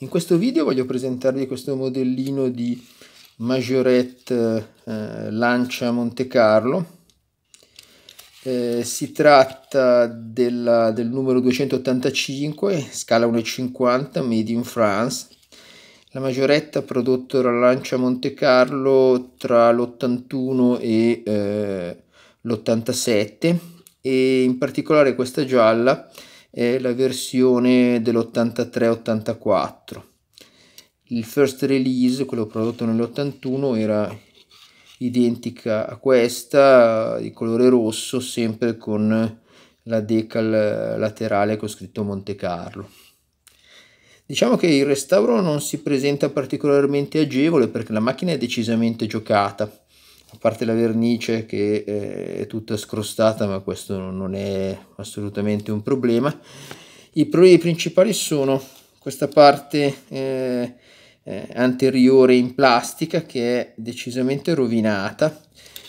In questo video voglio presentarvi questo modellino di Majorette eh, Lancia Monte Carlo. Eh, si tratta della, del numero 285, scala 1,50, made in France. La Majorette ha prodotto la Lancia Monte Carlo tra l'81 e eh, l'87 e in particolare questa gialla è la versione dell'83-84. Il first release, quello prodotto nell'81, era identica a questa, di colore rosso, sempre con la decal laterale con scritto Monte Carlo. Diciamo che il restauro non si presenta particolarmente agevole perché la macchina è decisamente giocata a parte la vernice che eh, è tutta scrostata ma questo non è assolutamente un problema i problemi principali sono questa parte eh, eh, anteriore in plastica che è decisamente rovinata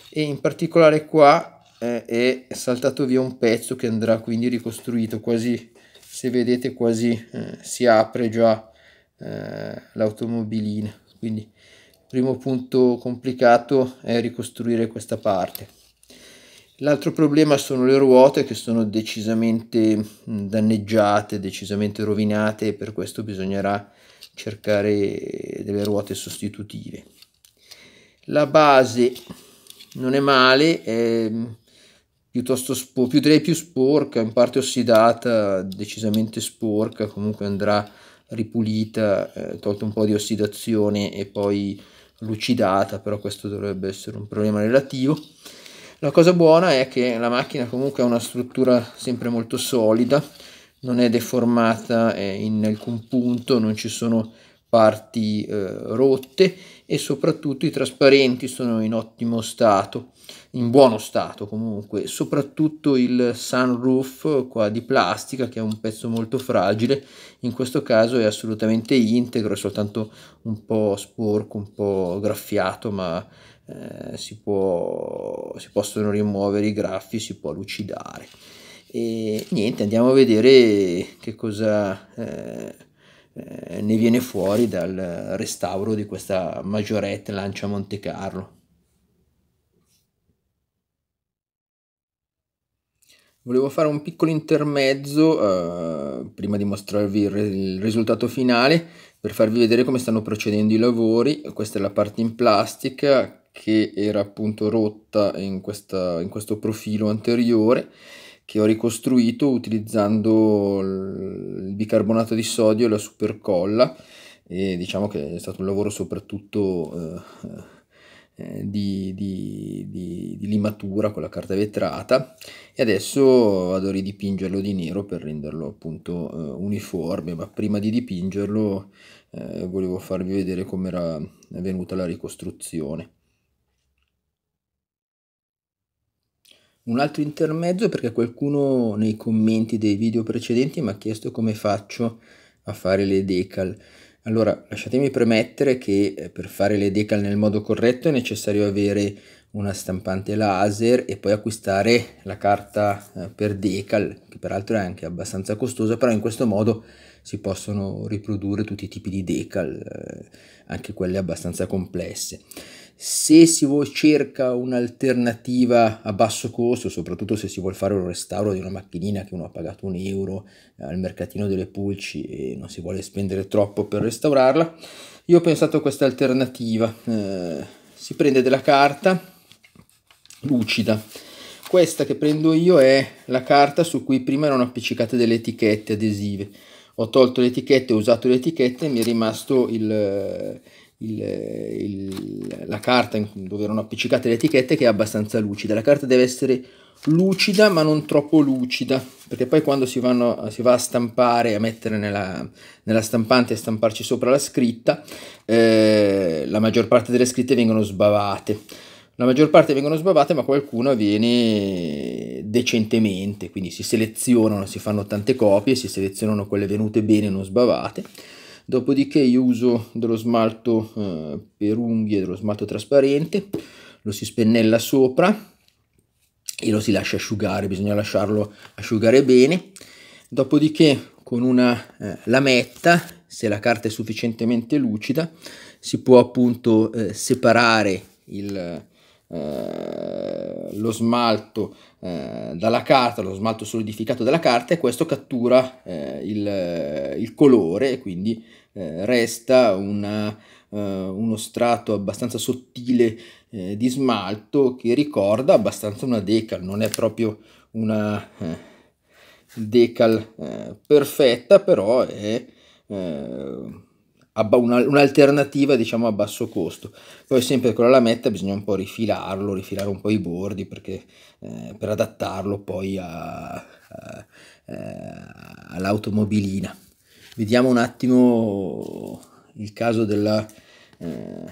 e in particolare qua eh, è saltato via un pezzo che andrà quindi ricostruito quasi se vedete quasi eh, si apre già l'automobilina quindi primo punto complicato è ricostruire questa parte. L'altro problema sono le ruote che sono decisamente mm, danneggiate, decisamente rovinate e per questo bisognerà cercare delle ruote sostitutive. La base non è male, è mm, piuttosto spo- più, direi più sporca, in parte ossidata, decisamente sporca, comunque andrà ripulita, eh, tolto un po' di ossidazione e poi lucidata, però questo dovrebbe essere un problema relativo. La cosa buona è che la macchina comunque ha una struttura sempre molto solida, non è deformata eh, in alcun punto, non ci sono parti eh, rotte e soprattutto i trasparenti sono in ottimo stato, in buono stato comunque, soprattutto il sunroof qua di plastica che è un pezzo molto fragile, in questo caso è assolutamente integro, è soltanto un po' sporco, un po' graffiato, ma eh, si, può, si possono rimuovere i graffi, si può lucidare. E niente, andiamo a vedere che cosa... Eh, eh, ne viene fuori dal restauro di questa maggiorette Lancia Monte Carlo. Volevo fare un piccolo intermezzo eh, prima di mostrarvi il, re il, risultato finale per farvi vedere come stanno procedendo i lavori. Questa è la parte in plastica che era appunto rotta in, questa, in questo profilo anteriore che ho ricostruito utilizzando il bicarbonato di sodio e la supercolla e diciamo che è stato un lavoro soprattutto eh, eh, di, di, di, di, limatura con la carta vetrata e adesso vado a ridipingerlo di nero per renderlo appunto eh, uniforme ma prima di dipingerlo eh, volevo farvi vedere com'era venuta la ricostruzione Un altro intermezzo perché qualcuno nei commenti dei video precedenti mi ha chiesto come faccio a fare le decal. Allora, lasciatemi premettere che eh, per fare le decal nel modo corretto è necessario avere una stampante laser e poi acquistare la carta eh, per decal, che peraltro è anche abbastanza costosa, però in questo modo si possono riprodurre tutti i tipi di decal, eh, anche quelle abbastanza complesse se si cerca un'alternativa a basso costo, soprattutto se si vuole fare un restauro di una macchinina che uno ha pagato un euro eh, al mercatino delle pulci e non si vuole spendere troppo per restaurarla, io ho pensato a questa alternativa. Eh, si prende della carta lucida. Questa che prendo io è la carta su cui prima erano appiccicate delle etichette adesive. Ho tolto le etichette, ho usato le etichette e mi è rimasto il il, il, la carta dove erano appiccicate le etichette che è abbastanza lucida. La carta deve essere lucida ma non troppo lucida perché poi quando si, vanno, si va a stampare, a mettere nella, nella stampante e stamparci sopra la scritta, eh, la maggior parte delle scritte vengono sbavate. La maggior parte vengono sbavate ma qualcuno viene decentemente, quindi si selezionano, si fanno tante copie, si selezionano quelle venute bene non sbavate dopodiché io uso dello smalto eh, per unghie, dello smalto trasparente, lo si spennella sopra e lo si lascia asciugare, bisogna lasciarlo asciugare bene, dopodiché con una eh, lametta, se la carta è sufficientemente lucida, si può appunto eh, separare il eh, lo smalto eh, dalla carta, lo smalto solidificato dalla carta e questo cattura eh, il, eh, il, colore e quindi eh, resta una, uno strato abbastanza sottile di smalto che ricorda abbastanza una decal, non è proprio una decal perfetta però è un'alternativa diciamo a basso costo poi sempre con la lametta bisogna un po' rifilarlo rifilare un po' i bordi perché, eh, per adattarlo poi eh, all'automobilina vediamo un attimo il caso della, eh,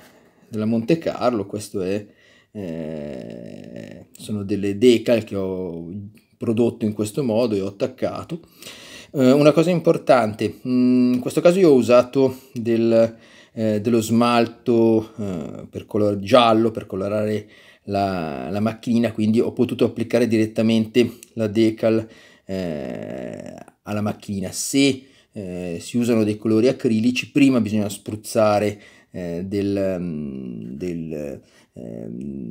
della Monte Carlo questo è eh, sono delle decal che ho prodotto in questo modo e ho attaccato eh, una cosa importante, mm, in questo caso io ho usato del, eh, dello smalto eh, per color giallo per colorare la, la, macchina, quindi ho potuto applicare direttamente la decal eh, alla macchina. Se eh, si usano dei colori acrilici, prima bisogna spruzzare del, mm, del, Ehm,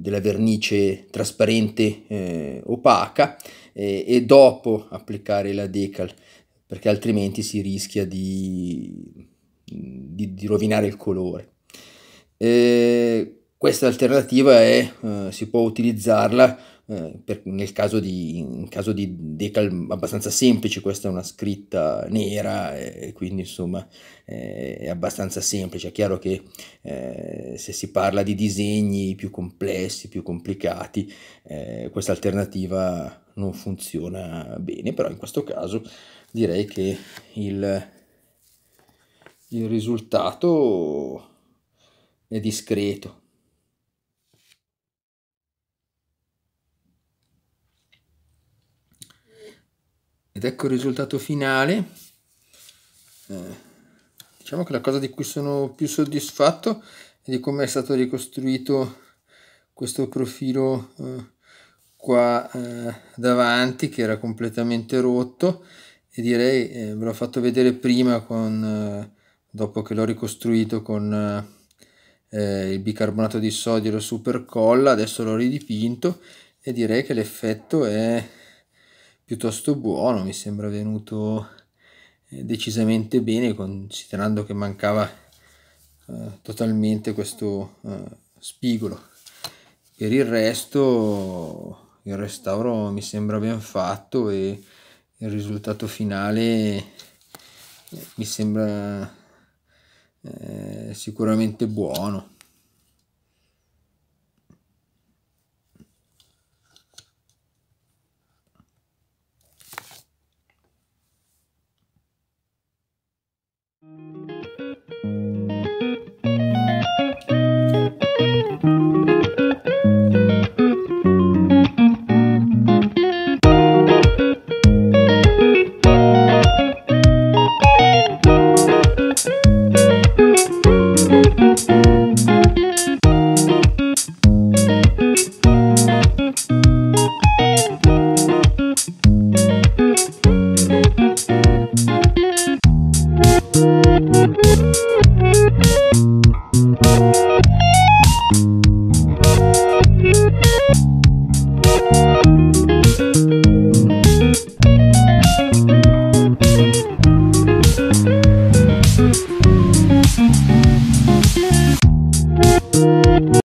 della vernice trasparente eh, opaca eh, e dopo applicare la decal perché altrimenti si rischia di, di, di rovinare il colore. Eh, questa alternativa è, eh, si può utilizzarla eh, per, nel caso di, in caso di decal abbastanza semplice, questa è una scritta nera e, quindi insomma è abbastanza semplice. È chiaro che eh, se si parla di disegni più complessi, più complicati, eh, questa alternativa non funziona bene, però in questo caso direi che il, il risultato è discreto. Ed ecco il risultato finale. Eh, diciamo che la cosa di cui sono più soddisfatto è di come è stato ricostruito questo profilo eh, qua eh, davanti che era completamente rotto e direi eh, ve l'ho fatto vedere prima con, eh, dopo che l'ho ricostruito con eh, eh, il bicarbonato di sodio e la supercolla adesso l'ho ridipinto e direi che l'effetto è piuttosto buono, mi sembra venuto eh, decisamente bene considerando che mancava eh, totalmente questo eh, spigolo. Per il resto il restauro mi sembra ben fatto e il risultato finale eh, mi sembra eh, sicuramente buono.